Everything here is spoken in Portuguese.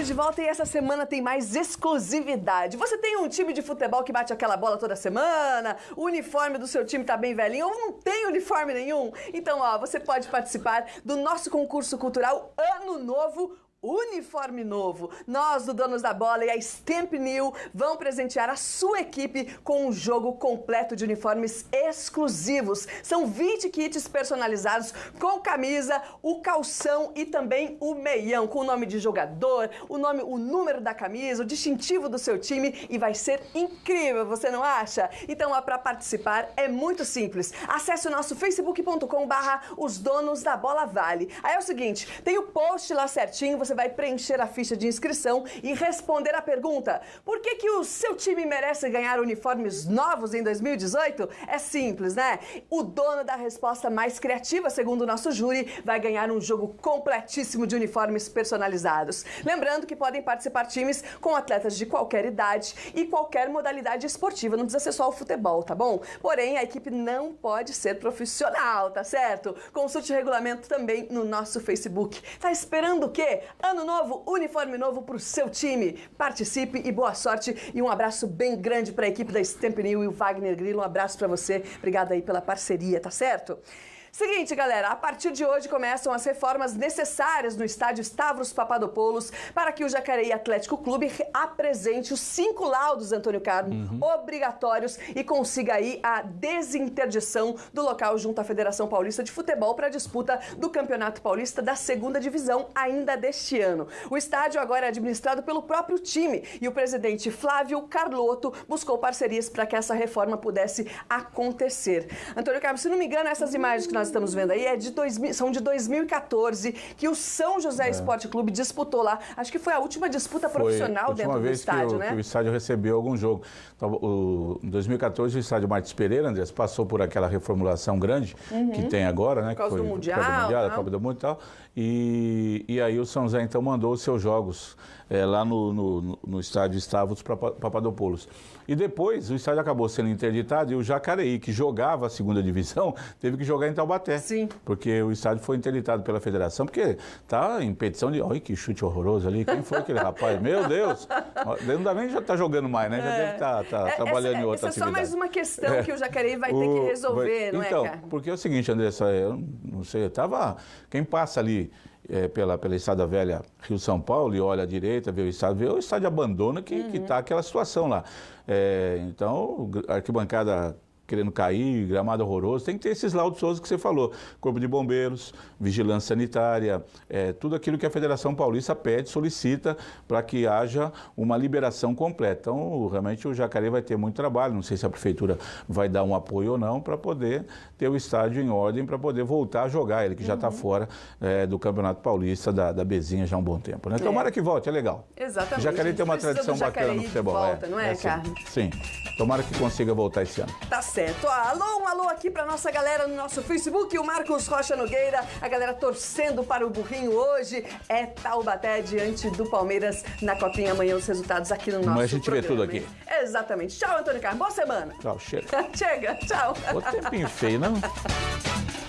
Estamos de volta e essa semana tem mais exclusividade. Você tem um time de futebol que bate aquela bola toda semana? O uniforme do seu time tá bem velhinho ou não tem uniforme nenhum? Então, ó, você pode participar do nosso concurso cultural Ano Novo uniforme novo. Nós, do Donos da Bola e a Stamp New, vão presentear a sua equipe com um jogo completo de uniformes exclusivos. São 20 kits personalizados com camisa, o calção e também o meião, com o nome de jogador, o nome, o número da camisa, o distintivo do seu time e vai ser incrível, você não acha? Então, para participar é muito simples. Acesse o nosso facebook.com barra os donos da bola vale. Aí é o seguinte, tem o post lá certinho, você você vai preencher a ficha de inscrição e responder a pergunta: por que, que o seu time merece ganhar uniformes novos em 2018? É simples, né? O dono da resposta mais criativa, segundo o nosso júri, vai ganhar um jogo completíssimo de uniformes personalizados. Lembrando que podem participar times com atletas de qualquer idade e qualquer modalidade esportiva, não precisa ser só o futebol, tá bom? Porém, a equipe não pode ser profissional, tá certo? Consulte o regulamento também no nosso Facebook. Tá esperando o quê? Ano novo, uniforme novo para o seu time. Participe e boa sorte. E um abraço bem grande para a equipe da Stamp New e o Wagner Grillo. Um abraço para você. Obrigada aí pela parceria, tá certo? Seguinte, galera, a partir de hoje começam as reformas necessárias no estádio Stavros Papadopoulos para que o Jacareí Atlético Clube apresente os cinco laudos, Antônio Carmo, uhum. obrigatórios e consiga aí a desinterdição do local junto à Federação Paulista de Futebol para a disputa do Campeonato Paulista da segunda divisão ainda deste ano. O estádio agora é administrado pelo próprio time e o presidente Flávio Carlotto buscou parcerias para que essa reforma pudesse acontecer. Antônio Carmo, se não me engano, essas hum. imagens que nós nós estamos vendo aí é de dois, são de 2014, que o São José é. Esporte Clube disputou lá. Acho que foi a última disputa foi profissional última dentro do estádio, que o, né? Que o estádio recebeu algum jogo. Então, o, em 2014, o estádio Martins Pereira, Andrés, passou por aquela reformulação grande uhum. que tem agora, né? Por causa foi, do Mundial. Por causa do Mundial, a né? Copa do Mundo e tal. E, aí o São José, então, mandou os seus jogos é, lá no, no, no estádio Estavos Papadopoulos. E depois, o estádio acabou sendo interditado e o Jacareí, que jogava a segunda divisão, teve que jogar em Taubaté. Taubaté. Sim. Porque o estádio foi interditado pela federação, porque tá em petição de. Olha que chute horroroso ali. Quem foi aquele rapaz? Meu Deus! Não dá nem já tá jogando mais, né? Já é. deve estar tá, tá é, trabalhando essa, em é, outra essa é só mais uma questão é. que o Jacareí vai o, ter que resolver, vai, não é, então, é, porque é o seguinte, Andressa, eu não sei, eu tava. Quem passa ali é, pela, pela Estrada Velha Rio-São Paulo e olha à direita, vê o estado, vê o estado de abandono que uhum. está aquela situação lá. É, então, a arquibancada querendo cair, gramado horroroso. Tem que ter esses laudos todos que você falou. Corpo de Bombeiros, Vigilância Sanitária, é, tudo aquilo que a Federação Paulista pede, solicita para que haja uma liberação completa. Então, realmente, o Jacaré vai ter muito trabalho. Não sei se a Prefeitura vai dar um apoio ou não para poder ter o estádio em ordem, para poder voltar a jogar. Ele que já está uhum. fora é, do Campeonato Paulista, da, da Bezinha, já há um bom tempo. Né? É. Tomara que volte, é legal. Exatamente. Jacaré tem uma tradição bacana no futebol. É. Volta, é. não é, é assim. Carlos? Sim. Tomara que consiga voltar esse ano. Tá certo. Alô, um alô aqui pra nossa galera no nosso Facebook, o Marcos Rocha Nogueira, a galera torcendo para o burrinho hoje. É Taubaté diante do Palmeiras na Copinha amanhã os resultados aqui no nosso Mas a gente programa, vê tudo aqui. Exatamente. Tchau, Antônio Carlos. Boa semana. Tchau, chega. chega, tchau. O tempinho feio, não?